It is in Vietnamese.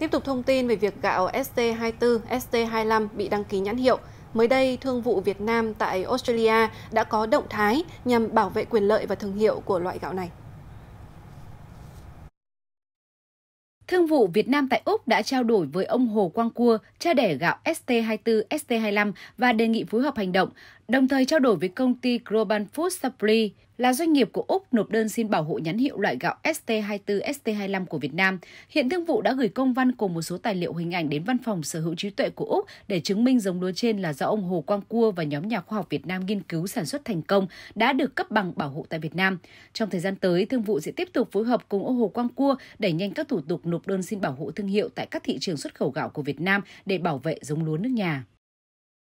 Tiếp tục thông tin về việc gạo ST24, ST25 bị đăng ký nhãn hiệu. Mới đây, Thương vụ Việt Nam tại Australia đã có động thái nhằm bảo vệ quyền lợi và thương hiệu của loại gạo này. Thương vụ Việt Nam tại Úc đã trao đổi với ông Hồ Quang Cua, cha đẻ gạo ST24, ST25 và đề nghị phối hợp hành động, đồng thời trao đổi với công ty Global Food Supply là doanh nghiệp của Úc nộp đơn xin bảo hộ nhãn hiệu loại gạo ST24, ST25 của Việt Nam. Hiện thương vụ đã gửi công văn cùng một số tài liệu hình ảnh đến Văn phòng Sở hữu trí tuệ của Úc để chứng minh giống lúa trên là do ông Hồ Quang Cua và nhóm nhà khoa học Việt Nam nghiên cứu sản xuất thành công đã được cấp bằng bảo hộ tại Việt Nam. Trong thời gian tới, thương vụ sẽ tiếp tục phối hợp cùng ông Hồ Quang Cua đẩy nhanh các thủ tục nộp đơn xin bảo hộ thương hiệu tại các thị trường xuất khẩu gạo của Việt Nam để bảo vệ giống lúa nước nhà.